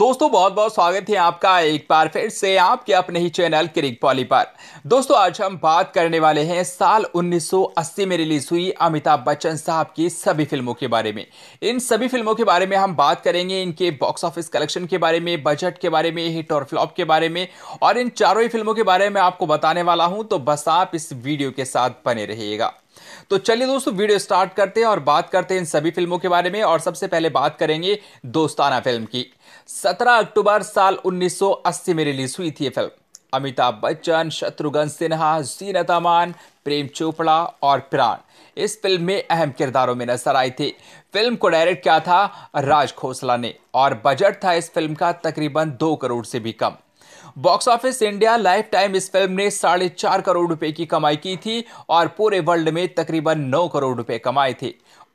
दोस्तों बहुत बहुत स्वागत है आपका एक बार फिर से आपके अपने ही चैनल क्रिक पॉली पर दोस्तों आज हम बात करने वाले हैं साल 1980 में रिलीज हुई अमिताभ बच्चन साहब की सभी फिल्मों के बारे में इन सभी फिल्मों के बारे में हम बात करेंगे इनके बॉक्स ऑफिस कलेक्शन के बारे में बजट के बारे में हिट और फ्लॉप के बारे में और इन चारों ही फिल्मों के बारे में आपको बताने वाला हूँ तो बस आप इस वीडियो के साथ बने रहिएगा तो चलिए दोस्तों वीडियो स्टार्ट करते हैं और बात करते हैं इन सभी फिल्मों के बारे में और सबसे पहले बात करेंगे दोस्ताना फिल्म की 17 अक्टूबर साल 1980 में रिलीज हुई थी ये फिल्म अमिताभ बच्चन शत्रुघ्न सिन्हा जीनत अमान प्रेम चोपड़ा और प्राण इस फिल्म में अहम किरदारों में नजर आए थे फिल्म को डायरेक्ट किया था राज खोसला ने और बजट था इस फिल्म का तकरीबन दो करोड़ से भी कम box office India lifetime इस फिल्म ने साढ़े चार करोड़ रुपए की कमाई की थी और पूरे वर्ल्ड में तकरीबन नौ करोड़ रुपए कमाए थे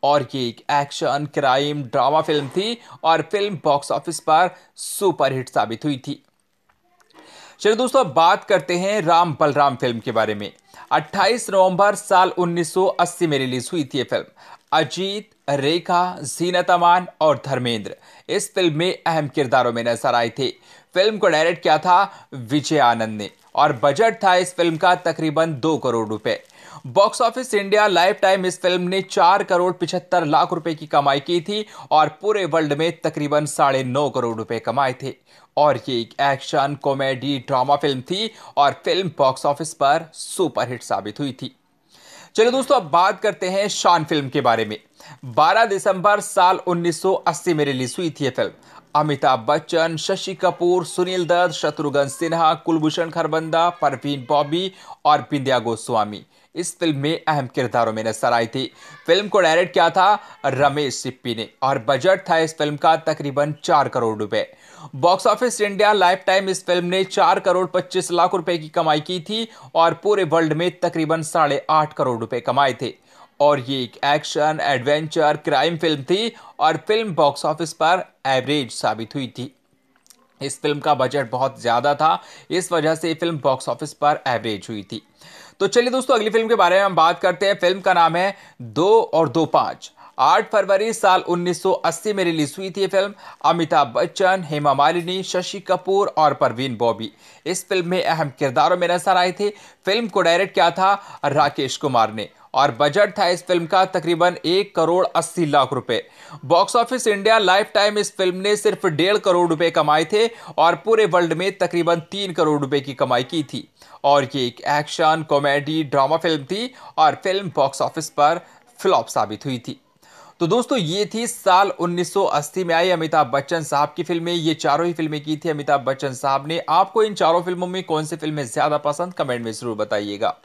और ये एक एक्शन क्राइम ड्रामा फिल्म थी और फिल्म बॉक्स ऑफिस पर सुपरहिट साबित हुई थी चलिए दोस्तों बात करते हैं राम बलराम फिल्म के बारे में 28 नवंबर साल 1980 में रिलीज हुई थी ये फिल्म अजीत रेखा जीनत अमान और धर्मेंद्र इस फिल्म में अहम किरदारों में नजर आए थे फिल्म को डायरेक्ट किया था विजय आनंद ने और बजट था इस फिल्म का तकरीबन दो करोड़ रुपए box office India lifetime इस फिल्म ने चार करोड़ पिछहत्तर लाख रुपए की कमाई की थी और पूरे वर्ल्ड में तकरीबन साढ़े नौ करोड़ रुपए कमाए थे और ये एक एक्शन कॉमेडी ड्रामा फिल्म थी और फिल्म बॉक्स ऑफिस पर सुपरहिट साबित हुई थी चलिए दोस्तों अब बात करते हैं शान फिल्म के बारे में 12 दिसंबर साल 1980 में रिलीज हुई थी फिल्म अमिताभ बच्चन शशि कपूर सुनील दत्त शत्रुघ्न सिन्हा कुलभूषण खरबंदा परवीन बॉबी और बिंदिया गोस्वामी इस फिल्म में अहम किरदारों में नजर आई थी फिल्म को डायरेक्ट किया था रमेश सिप्पी ने और बजट था इस फिल्म का तकरीबन चार करोड़ रुपए box office India lifetime इस फिल्म ने चार करोड़ पच्चीस लाख रुपए की कमाई की थी और पूरे वर्ल्ड में तकरीबन साढ़े आठ करोड़ रुपए कमाए थे और ये एक एक्शन एडवेंचर क्राइम फिल्म थी और फिल्म बॉक्स ऑफिस पर एवरेज साबित हुई थी इस फिल्म का बजट बहुत ज़्यादा था इस वजह से फिल्म बॉक्स ऑफिस पर एवरेज हुई थी तो चलिए दोस्तों अगली फिल्म के बारे में हम बात करते हैं फिल्म का नाम है दो और दो पाँच आठ फरवरी साल 1980 में रिलीज हुई थी फिल्म अमिताभ बच्चन हेमा मालिनी शशि कपूर और परवीन बॉबी इस फिल्म में अहम किरदारों में नजर आए थे फिल्म को डायरेक्ट किया था राकेश कुमार ने और बजट था इस फिल्म का तकरीबन एक करोड़ अस्सी लाख रुपए box office India lifetime इस फिल्म ने सिर्फ डेढ़ करोड़ रुपए कमाए थे और पूरे वर्ल्ड में तकरीबन तीन करोड़ रुपए की कमाई की थी और ये एक एक्शन कॉमेडी ड्रामा फिल्म थी और फिल्म बॉक्स ऑफिस पर फ्लॉप साबित हुई थी तो दोस्तों ये थी साल 1980 में आई अमिताभ बच्चन साहब की फिल्में ये चारों ही फिल्में की थी अमिताभ बच्चन साहब ने आपको इन चारों फिल्मों में कौन सी फिल्में ज़्यादा पसंद कमेंट में ज़रूर बताइएगा